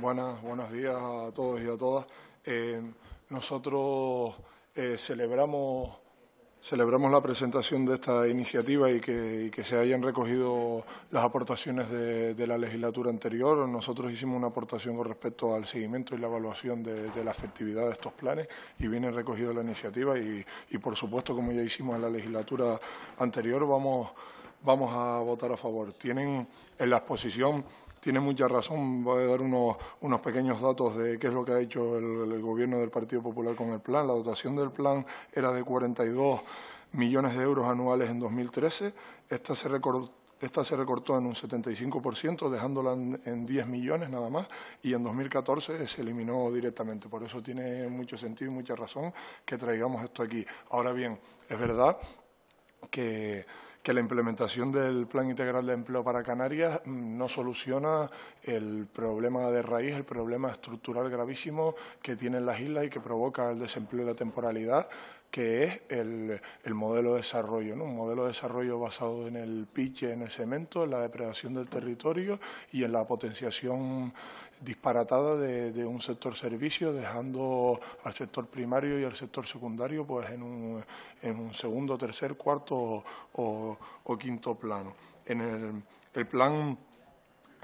Buenas, buenos días a todos y a todas. Eh, nosotros eh, celebramos, celebramos la presentación de esta iniciativa y que, se hayan recogido las aportaciones de, la legislatura anterior. Nosotros hicimos una aportación con respecto al seguimiento y la evaluación de, la efectividad de estos planes y viene recogida la iniciativa y, y, por supuesto, como ya hicimos en la legislatura anterior, vamos, vamos a votar a favor. Tienen en la exposición tiene mucha razón. Voy a dar unos, unos pequeños datos de qué es lo que ha hecho el, gobierno del Partido Popular con el plan. La dotación del plan era de 42 millones de euros anuales en 2013. Esta esta se recortó en un 75%, dejándola en, 10 millones nada más, y en 2014 se eliminó directamente. Por eso tiene mucho sentido y mucha razón que traigamos esto aquí. Ahora bien, es verdad que que la implementación del Plan Integral de Empleo para Canarias mm, no soluciona el problema de raíz, el problema estructural gravísimo que tienen las islas y que provoca el desempleo y la temporalidad que es el, modelo de desarrollo, ¿no? un modelo de desarrollo basado en el piche, en el cemento, en la depredación del territorio y en la potenciación disparatada de, de, un sector servicio, dejando al sector primario y al sector secundario pues en un, en un segundo, tercer, cuarto o, quinto plano. En el, el plan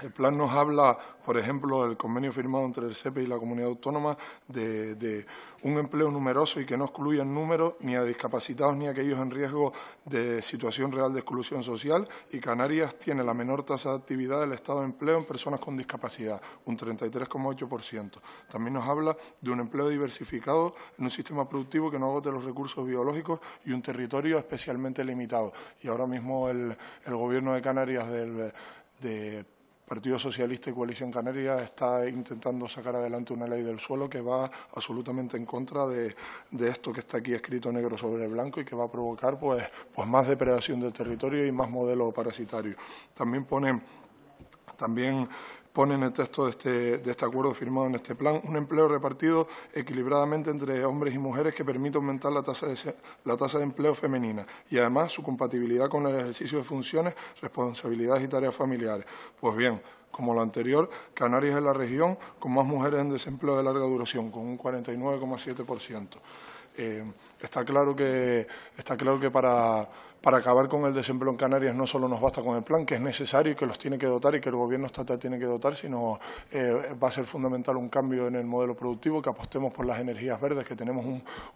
el plan nos habla, por ejemplo, del convenio firmado entre el CEPE y la comunidad autónoma de, un empleo numeroso y que no excluya en número ni a discapacitados ni a aquellos en riesgo de situación real de exclusión social y Canarias tiene la menor tasa de actividad del Estado de empleo en personas con discapacidad, un 33,8%. También nos habla de un empleo diversificado en un sistema productivo que no agote los recursos biológicos y un territorio especialmente limitado. Y ahora mismo el, Gobierno de Canarias de Partido Socialista y Coalición Canaria está intentando sacar adelante una ley del suelo que va absolutamente en contra de, esto que está aquí escrito negro sobre blanco y que va a provocar pues, pues más depredación del territorio y más modelo parasitario. También pone también pone en el texto de este, de este acuerdo firmado en este plan un empleo repartido equilibradamente entre hombres y mujeres que permite aumentar la tasa de, la tasa de empleo femenina y, además, su compatibilidad con el ejercicio de funciones, responsabilidades y tareas familiares. Pues bien, como lo anterior, Canarias es la región con más mujeres en desempleo de larga duración, con un 49,7%. Eh, está claro que, está claro que para, acabar con el desempleo en Canarias no solo nos basta con el plan, que es necesario y que los tiene que dotar y que el gobierno estatal tiene que dotar, sino eh, va a ser fundamental un cambio en el modelo productivo, que apostemos por las energías verdes, que tenemos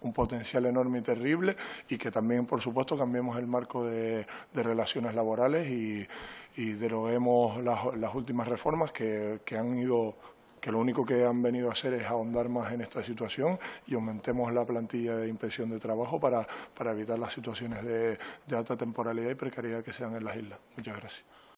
un, potencial enorme y terrible, y que también, por supuesto, cambiemos el marco de, relaciones laborales y, y deroguemos las, las últimas reformas que, que han ido que lo único que han venido a hacer es ahondar más en esta situación y aumentemos la plantilla de inspección de trabajo para, evitar las situaciones de, de alta temporalidad y precariedad que sean en las islas. Muchas gracias.